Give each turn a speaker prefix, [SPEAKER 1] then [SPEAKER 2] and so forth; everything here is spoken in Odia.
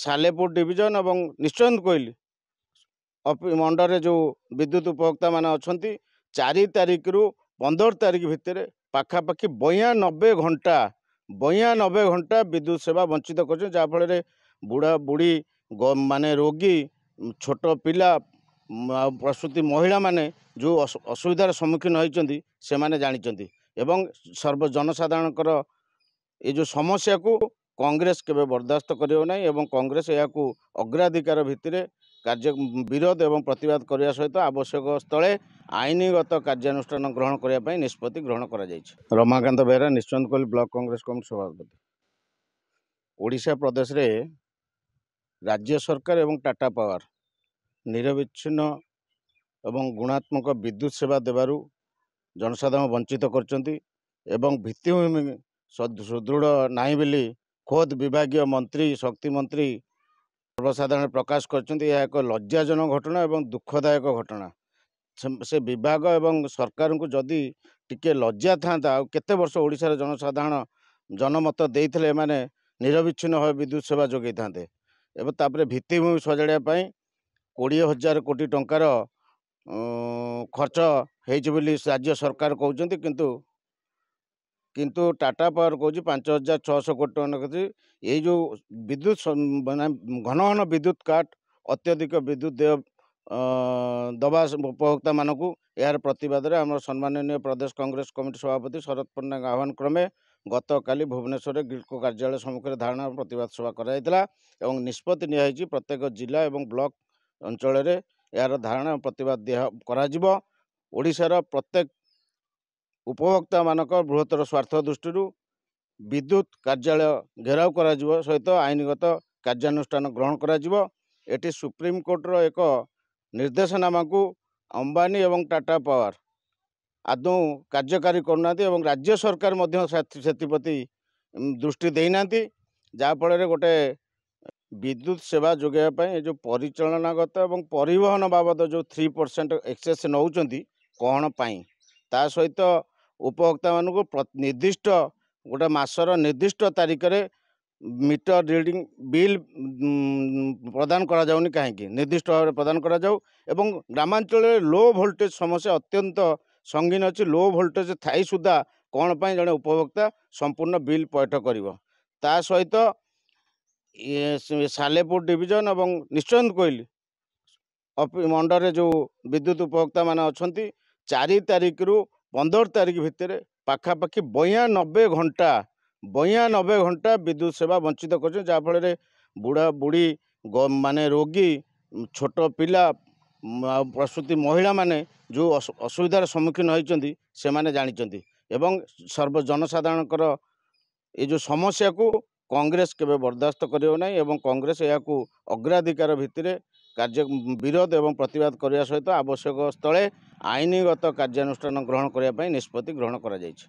[SPEAKER 1] ସାଲେପୁର ଡିଭିଜନ ଏବଂ ନିଶ୍ଚୟ କୋଇଲି ମଣ୍ଡରେ ଯେଉଁ ବିଦ୍ୟୁତ ଉପଭୋକ୍ତାମାନେ ଅଛନ୍ତି ଚାରି ତାରିଖରୁ ପନ୍ଦର ତାରିଖ ଭିତରେ ପାଖାପାଖି ବୟାନବେ ଘଣ୍ଟା ବୟାନବେ ଘଣ୍ଟା ବିଦ୍ୟୁତ ସେବା ବଞ୍ଚିତ କରିଛନ୍ତି ଯାହାଫଳରେ ବୁଢ଼ା ବୁଢ଼ୀ ମାନେ ରୋଗୀ ଛୋଟ ପିଲା ଆଉ ପ୍ରସୂତି ମହିଳାମାନେ ଯେଉଁ ଅସୁବିଧାର ସମ୍ମୁଖୀନ ହୋଇଛନ୍ତି ସେମାନେ ଜାଣିଛନ୍ତି ଏବଂ ସର୍ବ ଜନସାଧାରଣଙ୍କର ଏ ଯେଉଁ ସମସ୍ୟାକୁ କଂଗ୍ରେସ କେବେ ବରଦାସ୍ତ କରିବ ନାହିଁ ଏବଂ କଂଗ୍ରେସ ଏହାକୁ ଅଗ୍ରାଧିକାର ଭିତ୍ତିରେ କାର୍ଯ୍ୟ ବିରୋଧ ଏବଂ ପ୍ରତିବାଦ କରିବା ସହିତ ଆବଶ୍ୟକ ସ୍ଥଳେ ଆଇନଗତ କାର୍ଯ୍ୟାନୁଷ୍ଠାନ ଗ୍ରହଣ କରିବା ପାଇଁ ନିଷ୍ପତ୍ତି ଗ୍ରହଣ କରାଯାଇଛି ରମାକାନ୍ତ ବେହେରା ନିଶ୍ଚନ୍ତ କଲି ବ୍ଲକ କଂଗ୍ରେସ କମିଟି ସଭାପତି ଓଡ଼ିଶା ପ୍ରଦେଶରେ ରାଜ୍ୟ ସରକାର ଏବଂ ଟାଟା ପାୱାର ନିରବିଚ୍ଛିନ୍ନ ଏବଂ ଗୁଣାତ୍ମକ ବିଦ୍ୟୁତ ସେବା ଦେବାରୁ ଜନସାଧାରଣ ବଞ୍ଚିତ କରିଛନ୍ତି ଏବଂ ଭିତ୍ତିଭୂମି ସୁଦୃଢ଼ ନାହିଁ ବୋଲି ଖୋଦ୍ ବିଭାଗୀୟ ମନ୍ତ୍ରୀ ଶକ୍ତି ମନ୍ତ୍ରୀ ସର୍ବସାଧାରଣରେ ପ୍ରକାଶ କରିଛନ୍ତି ଏହା ଏକ ଲଜ୍ଜାଜନକ ଘଟଣା ଏବଂ ଦୁଃଖଦାୟକ ଘଟଣା ସେ ବିଭାଗ ଏବଂ ସରକାରଙ୍କୁ ଯଦି ଟିକିଏ ଲଜ୍ଜା ଥାନ୍ତା ଆଉ କେତେ ବର୍ଷ ଓଡ଼ିଶାର ଜନସାଧାରଣ ଜନମତ ଦେଇଥିଲେ ଏମାନେ ନିରବିଚ୍ଛିନ୍ନ ଭାବେ ବିଦ୍ୟୁତ୍ ସେବା ଯୋଗାଇଥାନ୍ତେ ଏବଂ ତାପରେ ଭିତ୍ତିଭୂମି ସଜାଡ଼ିବା ପାଇଁ କୋଡ଼ିଏ ହଜାର କୋଟି ଟଙ୍କାର ଖର୍ଚ୍ଚ ହେଇଛି ବୋଲି ରାଜ୍ୟ ସରକାର କହୁଛନ୍ତି କିନ୍ତୁ କିନ୍ତୁ ଟାଟା ପାୱାର କହୁଛି ପାଞ୍ଚ ହଜାର ଛଅଶହ କୋଟି ଟଙ୍କା ରଖିଛି ଏଇ ଯେଉଁ ବିଦ୍ୟୁତ ମାନେ ଘନ ଘନ ବିଦ୍ୟୁତ କାଟ ଅତ୍ୟଧିକ ବିଦ୍ୟୁତ ଦେୟ ଦେବା ଉପଭୋକ୍ତାମାନଙ୍କୁ ଏହାର ପ୍ରତିବାଦରେ ଆମର ସମ୍ମାନନୀୟ ପ୍ରଦେଶ କଂଗ୍ରେସ କମିଟି ସଭାପତି ଶରତ ପଟ୍ଟନାୟକ ଆହ୍ୱାନ କ୍ରମେ ଗତକାଲି ଭୁବନେଶ୍ୱରରେ ଗ୍ରୀକୋ କାର୍ଯ୍ୟାଳୟ ସମ୍ମୁଖରେ ଧାରଣା ପ୍ରତିବାଦ ସଭା କରାଯାଇଥିଲା ଏବଂ ନିଷ୍ପତ୍ତି ନିଆହୋଇଛି ପ୍ରତ୍ୟେକ ଜିଲ୍ଲା ଏବଂ ବ୍ଲକ ଅଞ୍ଚଳରେ ଏହାର ଧାରଣା ପ୍ରତିବାଦ ଦିଆ କରାଯିବ ଓଡ଼ିଶାର ପ୍ରତ୍ୟେକ ଉପଭୋକ୍ତାମାନଙ୍କ ବୃହତ୍ତର ସ୍ୱାର୍ଥ ଦୃଷ୍ଟିରୁ ବିଦ୍ୟୁତ କାର୍ଯ୍ୟାଳୟ ଘେରାଉ କରାଯିବ ସହିତ ଆଇନଗତ କାର୍ଯ୍ୟାନୁଷ୍ଠାନ ଗ୍ରହଣ କରାଯିବ ଏଠି ସୁପ୍ରିମକୋର୍ଟର ଏକ ନିର୍ଦ୍ଦେଶନାମାକୁ ଅମ୍ବାନୀ ଏବଂ ଟାଟା ପାୱାର ଆଦୌ କାର୍ଯ୍ୟକାରୀ କରୁନାହାନ୍ତି ଏବଂ ରାଜ୍ୟ ସରକାର ମଧ୍ୟ ସେଥିପ୍ରତି ଦୃଷ୍ଟି ଦେଇନାହାନ୍ତି ଯାହାଫଳରେ ଗୋଟେ ବିଦ୍ୟୁତ ସେବା ଯୋଗାଇବା ପାଇଁ ଏ ଯେଉଁ ପରିଚାଳନାଗତ ଏବଂ ପରିବହନ ବାବଦ ଯେଉଁ ଥ୍ରୀ ପରସେଣ୍ଟ ଏକ୍ସେସ୍ ନେଉଛନ୍ତି କ'ଣ ପାଇଁ ତା ସହିତ ଉପଭୋକ୍ତାମାନଙ୍କୁ ନିର୍ଦ୍ଦିଷ୍ଟ ଗୋଟେ ମାସର ନିର୍ଦ୍ଦିଷ୍ଟ ତାରିଖରେ ମିଟର ରିଡ଼ିଂ ବିଲ୍ ପ୍ରଦାନ କରାଯାଉନି କାହିଁକି ନିର୍ଦ୍ଦିଷ୍ଟ ଭାବରେ ପ୍ରଦାନ କରାଯାଉ ଏବଂ ଗ୍ରାମାଞ୍ଚଳରେ ଲୋ ଭୋଲ୍ଟେଜ୍ ସମସ୍ୟା ଅତ୍ୟନ୍ତ ସଙ୍ଗୀନ ଅଛି ଲୋ ଭୋଲ୍ଟେଜ ଥାଇ ସୁଦ୍ଧା କ'ଣ ପାଇଁ ଜଣେ ଉପଭୋକ୍ତା ସମ୍ପୂର୍ଣ୍ଣ ବିଲ୍ ପୈଠ କରିବ ତା ସହିତ ସାଲେପୁର ଡିଭିଜନ ଏବଂ ନିଶ୍ଚୟ କୋଇଲି ମଣ୍ଡରେ ଯେଉଁ ବିଦ୍ୟୁତ ଉପଭୋକ୍ତାମାନେ ଅଛନ୍ତି ଚାରି ତାରିଖରୁ ପନ୍ଦର ତାରିଖ ଭିତରେ ପାଖାପାଖି ବୟାନବେ ଘଣ୍ଟା ବୟାନବେ ଘଣ୍ଟା ବିଦ୍ୟୁତ ସେବା ବଞ୍ଚିତ କରିଛନ୍ତି ଯାହାଫଳରେ ବୁଢ଼ା ବୁଢ଼ୀ ମାନେ ରୋଗୀ ଛୋଟ ପିଲା ଆଉ ପ୍ରସୂତି ମହିଳାମାନେ ଯେଉଁ ଅସୁବିଧାର ସମ୍ମୁଖୀନ ହୋଇଛନ୍ତି ସେମାନେ ଜାଣିଛନ୍ତି ଏବଂ ସର୍ବ ଜନସାଧାରଣଙ୍କର ଏ ଯେଉଁ ସମସ୍ୟାକୁ କଂଗ୍ରେସ କେବେ ବରଦାସ୍ତ କରିବ ନାହିଁ ଏବଂ କଂଗ୍ରେସ ଏହାକୁ ଅଗ୍ରାଧିକାର ଭିତ୍ତିରେ କାର୍ଯ୍ୟ ବିରୋଧ ଏବଂ ପ୍ରତିବାଦ କରିବା ସହିତ ଆବଶ୍ୟକ ସ୍ଥଳେ ଆଇନଗତ କାର୍ଯ୍ୟାନୁଷ୍ଠାନ ଗ୍ରହଣ କରିବା ପାଇଁ ନିଷ୍ପତ୍ତି ଗ୍ରହଣ କରାଯାଇଛି